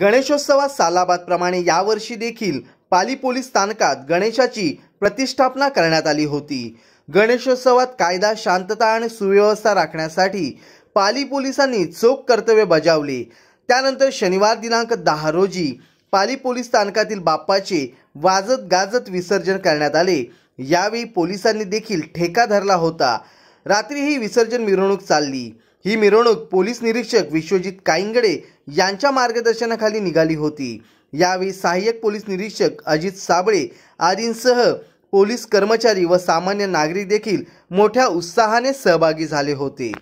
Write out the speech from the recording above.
गणेशोत्सवात सालाबादप्रमाणे यावर्षी देखील पाली पोलीस स्थानकात गणेशाची प्रतिष्ठापना करण्यात आली होती गणेशोत्सवात कायदा शांतता आणि सुव्यवस्था राखण्यासाठी पाली पोलिसांनी चोख कर्तव्य बजावले त्यानंतर शनिवार दिनांक दहा रोजी पाली पोलीस स्थानकातील बाप्पाचे वाजत गाजत विसर्जन करण्यात आले यावेळी पोलिसांनी देखील ठेका धरला होता रात्री ही विसर्जन मिरवणूक चालली ही मिरवणूक पोलीस निरीक्षक विश्वजित काईंगडे यांच्या मार्गदर्शनाखाली निघाली होती यावेळी सहाय्यक पोलीस निरीक्षक अजित साबळे आदींसह पोलीस कर्मचारी व सामान्य नागरिक देखील मोठ्या उत्साहाने सहभागी झाले होते